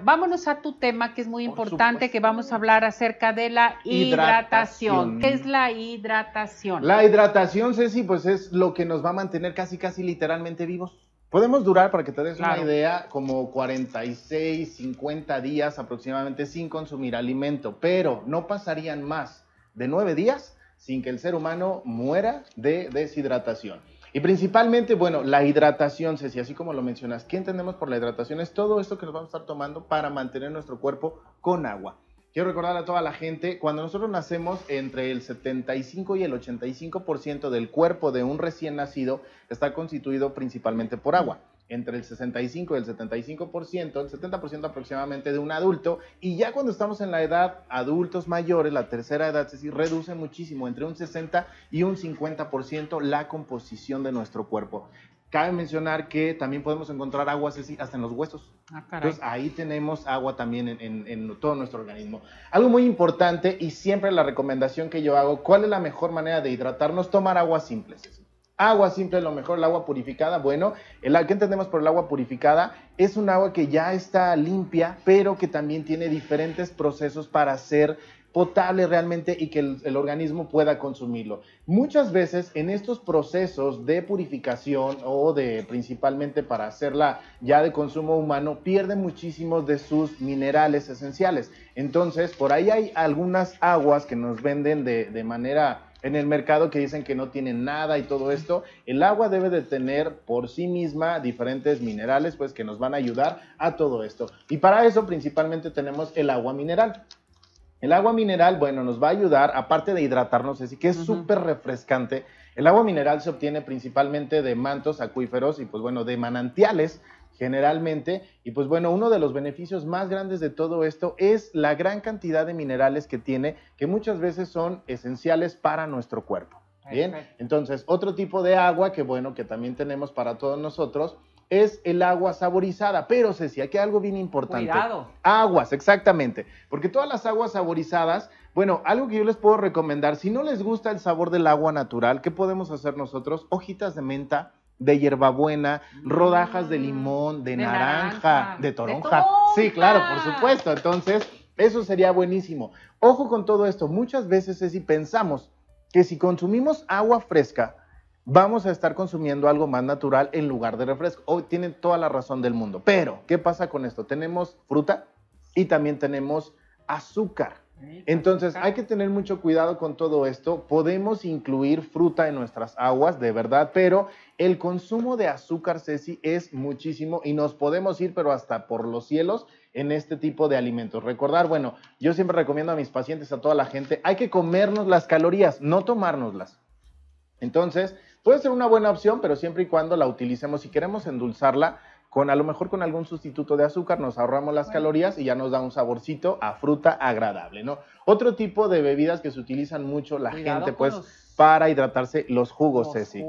vámonos a tu tema que es muy importante, que vamos a hablar acerca de la hidratación. ¿Qué es la hidratación? La hidratación, Ceci, pues es lo que nos va a mantener casi, casi literalmente vivos. Podemos durar, para que te des una idea, como 46, 50 días aproximadamente sin consumir alimento, pero no pasarían más de 9 días sin que el ser humano muera de deshidratación. Y principalmente, bueno, la hidratación, Ceci, así como lo mencionas, ¿qué entendemos por la hidratación? Es todo esto que nos vamos a estar tomando para mantener nuestro cuerpo con agua. Quiero recordar a toda la gente, cuando nosotros nacemos, entre el 75 y el 85% del cuerpo de un recién nacido está constituido principalmente por agua entre el 65 y el 75%, el 70% aproximadamente de un adulto, y ya cuando estamos en la edad adultos mayores, la tercera edad, es reduce muchísimo, entre un 60 y un 50% la composición de nuestro cuerpo. Cabe mencionar que también podemos encontrar aguas hasta en los huesos. Ah, Entonces ahí tenemos agua también en, todo nuestro organismo. Algo muy importante y siempre la recomendación que yo hago, ¿cuál es la mejor manera de hidratarnos? Tomar agua simples. Agua simple lo mejor, el agua purificada, bueno, el, ¿qué entendemos por el agua purificada? Es un agua que ya está limpia, pero que también tiene diferentes procesos para ser potable realmente y que el, el, organismo pueda consumirlo. Muchas veces en estos procesos de purificación o de principalmente para hacerla ya de consumo humano, pierde muchísimos de sus minerales esenciales. Entonces, por ahí hay algunas aguas que nos venden de, de manera en el mercado que dicen que no tienen nada y todo esto. El agua debe de tener por sí misma diferentes minerales, pues que nos van a ayudar a todo esto. Y para eso principalmente tenemos el agua mineral. El agua mineral, bueno, nos va a ayudar, aparte de hidratarnos, así que es súper refrescante. El agua mineral se obtiene principalmente de mantos acuíferos y pues bueno, de manantiales generalmente. Y pues bueno, uno de los beneficios más grandes de todo esto es la gran cantidad de minerales que tiene, que muchas veces son esenciales para nuestro cuerpo. Bien, entonces otro tipo de agua que bueno, que también tenemos para todos nosotros es el agua saborizada. Pero Ceci, aquí hay algo bien importante. Aguas, exactamente. Porque todas las aguas saborizadas, bueno, algo que yo les puedo recomendar, si no les gusta el sabor del agua natural, ¿qué podemos hacer nosotros? Hojitas de menta, de hierbabuena, mm. rodajas de limón, de, naranja, de toronja. sí, claro, por supuesto. Entonces, eso sería buenísimo. Ojo con todo esto, muchas veces es si pensamos que si consumimos agua fresca, vamos a estar consumiendo algo más natural en lugar de refresco. Hoy tienen toda la razón del mundo. Pero, ¿qué pasa con esto? Tenemos fruta y también tenemos azúcar. Pues, Entonces hay que tener mucho cuidado con todo esto. Podemos incluir fruta en nuestras aguas, de verdad, pero el consumo de azúcar, Ceci, es muchísimo y nos podemos ir, pero hasta por los cielos, en este tipo de alimentos. Recordar, bueno, yo siempre recomiendo a mis pacientes, a toda la gente, hay que comernos las calorías, no tomárnoslas. Entonces, puede ser una buena opción, pero siempre y cuando la utilicemos, si queremos endulzarla, con a lo mejor con algún sustituto de azúcar nos ahorramos las calorías y ya nos da un saborcito a fruta agradable, ¿no? Otro tipo de bebidas que se utilizan mucho la gente, pues, para hidratarse los jugos, los Ceci.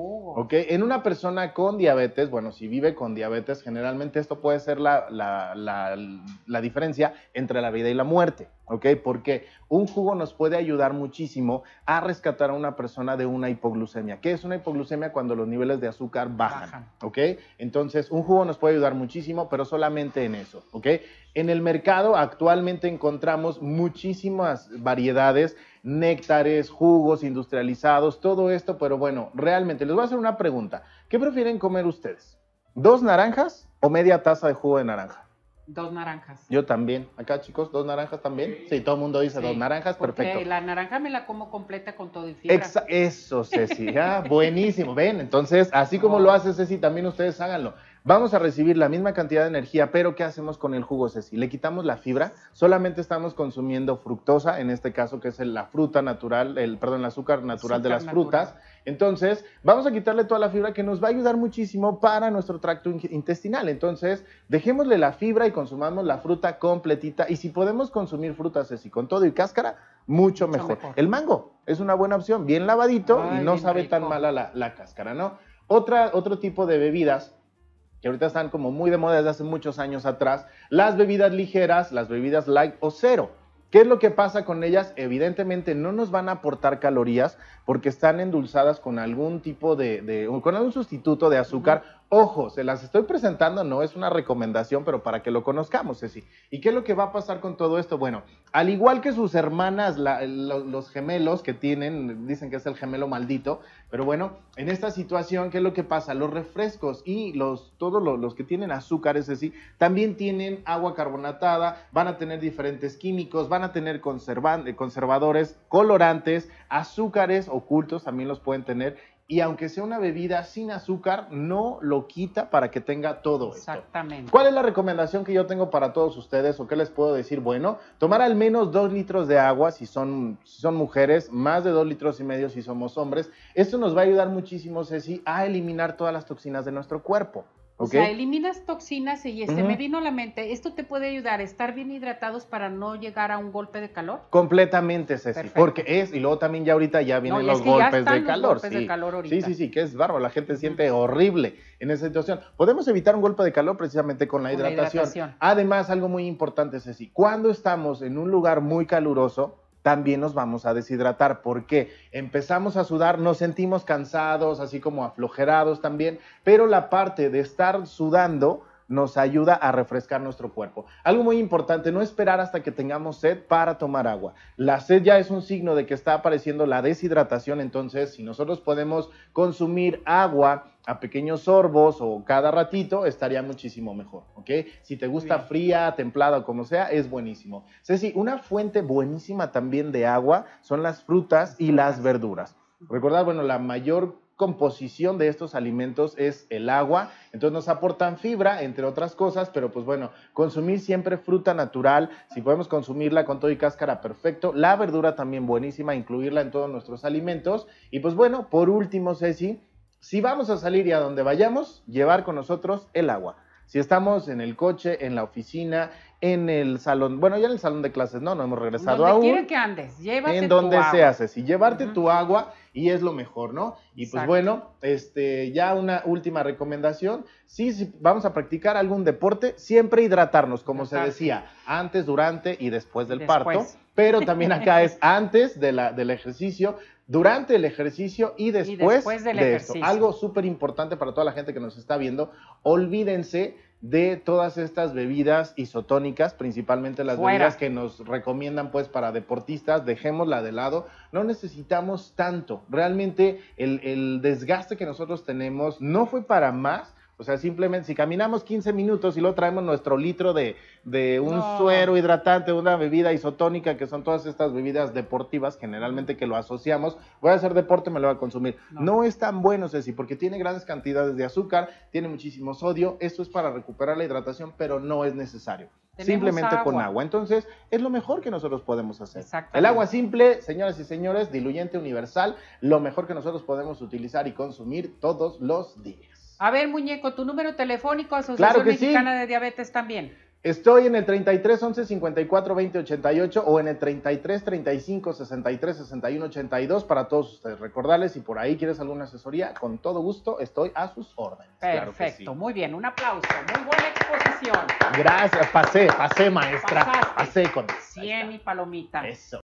En una persona con diabetes, bueno, si vive con diabetes, generalmente esto puede ser la, diferencia entre la vida y la muerte. ¿ok? Porque un jugo nos puede ayudar muchísimo a rescatar a una persona de una hipoglucemia. ¿Qué es una hipoglucemia? Cuando los niveles de azúcar bajan, Entonces, un jugo nos puede ayudar muchísimo, pero solamente en eso, En el mercado actualmente encontramos muchísimas variedades néctares, jugos industrializados, todo esto, pero bueno, realmente les voy a hacer una pregunta. ¿Qué prefieren comer ustedes? ¿Dos naranjas o media taza de jugo de naranja? Dos naranjas. Yo también. Acá, chicos, dos naranjas también. Sí, todo el mundo dice dos naranjas, perfecto. La naranja me la como completa con todo y fibra. eso, Ceci. Ah, buenísimo. Ven, entonces, así como lo oh. hace Ceci, también ustedes háganlo. Vamos a recibir la misma cantidad de energía, pero ¿qué hacemos con el jugo, Ceci? Le quitamos la fibra, solamente estamos consumiendo fructosa, en este caso que es la fruta natural, el, perdón, el azúcar natural de las frutas. Entonces, vamos a quitarle toda la fibra que nos va a ayudar muchísimo para nuestro tracto intestinal. Entonces, dejémosle la fibra y consumamos la fruta completita. Y si podemos consumir frutas Ceci, con todo y cáscara, mucho mejor. El mango es una buena opción, bien lavadito y no sabe tan mala la, la cáscara, ¿no? Otra, otro tipo de bebidas que ahorita están como muy de moda desde hace muchos años atrás, las bebidas ligeras, las bebidas light o cero. ¿Qué es lo que pasa con ellas? Evidentemente no nos van a aportar calorías porque están endulzadas con algún tipo de, con algún sustituto de azúcar Ojo, se las estoy presentando, no es una recomendación, pero para que lo conozcamos, Ceci. ¿Y qué es lo que va a pasar con todo esto? Bueno, al igual que sus hermanas, los, gemelos que tienen, dicen que es el gemelo maldito, pero bueno, en esta situación, ¿qué es lo que pasa? Los refrescos y los, todos los, que tienen azúcares, Ceci, también tienen agua carbonatada, van a tener diferentes químicos, van a tener conservantes, conservadores, colorantes, azúcares ocultos también los pueden tener y aunque sea una bebida sin azúcar, no lo quita para que tenga todo esto. Exactamente. ¿Cuál es la recomendación que yo tengo para todos ustedes o qué les puedo decir? Bueno, tomar al menos dos litros de agua si son, si son mujeres, más de dos litros y medio si somos hombres. Esto nos va a ayudar muchísimo, Ceci, a eliminar todas las toxinas de nuestro cuerpo. O sea, eliminas toxinas y este, me vino a la mente, esto te puede ayudar a estar bien hidratados para no llegar a un golpe de calor. Completamente, Ceci, porque es, y luego también ya ahorita ya vienen los, golpes de calor. sí. Sí, sí, que es bárbaro, la gente siente horrible en esa situación. Podemos evitar un golpe de calor precisamente con la hidratación. hidratación. Además, algo muy importante, Ceci, cuando estamos en un lugar muy caluroso, también nos vamos a deshidratar. porque Empezamos a sudar, nos sentimos cansados, así como aflojerados también, pero la parte de estar sudando nos ayuda a refrescar nuestro cuerpo. Algo muy importante, no esperar hasta que tengamos sed para tomar agua. La sed ya es un signo de que está apareciendo la deshidratación, entonces si nosotros podemos consumir agua a pequeños sorbos o cada ratito, estaría muchísimo mejor, ¿ok? Si te gusta fría, templada o como sea, es buenísimo. Ceci, una fuente buenísima también de agua son las frutas y las verduras. Recordad, bueno, la mayor composición de estos alimentos es el agua. Entonces nos aportan fibra, entre otras cosas, pero pues bueno, consumir siempre fruta natural, si podemos consumirla con todo y cáscara, perfecto. La verdura también buenísima, incluirla en todos nuestros alimentos. Y pues bueno, por último, Ceci, si vamos a salir y a donde vayamos, llevar con nosotros el agua. Si estamos en el coche, en la oficina, en el salón, bueno, ya en el salón de clases, no, no hemos regresado aún. Donde que andes, llévate En donde sea, llevarte tu agua y es lo mejor, ¿no? Y pues bueno, este, ya una última recomendación. si vamos a practicar algún deporte, siempre hidratarnos, como se decía, antes, durante y después del parto. Pero también acá es antes del ejercicio, durante el ejercicio y después, del de ejercicio. Algo súper importante para toda la gente que nos está viendo, olvídense de todas estas bebidas isotónicas, principalmente las bebidas que nos recomiendan pues para deportistas, dejémosla de lado, no necesitamos tanto. Realmente el, el desgaste que nosotros tenemos no fue para más, o sea, simplemente si caminamos 15 minutos y luego traemos nuestro litro de, un suero hidratante, una bebida isotónica, que son todas estas bebidas deportivas, generalmente que lo asociamos, voy a hacer deporte, me lo voy a consumir. No, es tan bueno, Ceci, porque tiene grandes cantidades de azúcar, tiene muchísimo sodio, esto es para recuperar la hidratación, pero no es necesario. Simplemente con agua. Entonces, es lo mejor que nosotros podemos hacer. El agua simple, señoras y señores, diluyente universal, lo mejor que nosotros podemos utilizar y consumir todos los días. A ver, muñeco, tu número telefónico, Asociación Mexicana de Diabetes también. Estoy en el 33 11 54 20 88 o en el 33 35 63 61 82 para todos ustedes. Recordarles, si por ahí quieres alguna asesoría, con todo gusto estoy a sus órdenes. Perfecto, muy bien, un aplauso, muy buena exposición. Gracias, pasé, pasé maestra, pasé con 100 y palomita. Eso.